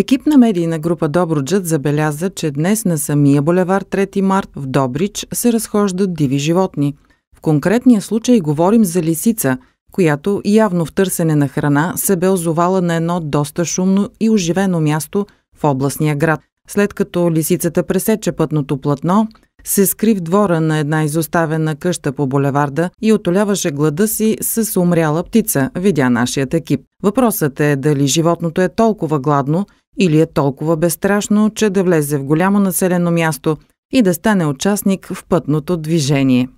Екип на медийна група Добруджът забеляза, че днес на самия булевар 3 март в Добрич се разхождат диви животни. В конкретния случай говорим за лисица, която явно в търсене на храна се бе озовала на едно доста шумно и оживено място в областния град. След като лисицата пресече пътното платно, се скри в двора на една изоставена къща по булеварда и отоляваше глада си с умряла птица, видя нашият екип. Въпросът е дали животното е толкова гладно, или е толкова безстрашно, че да влезе в голямо населено място и да стане участник в пътното движение.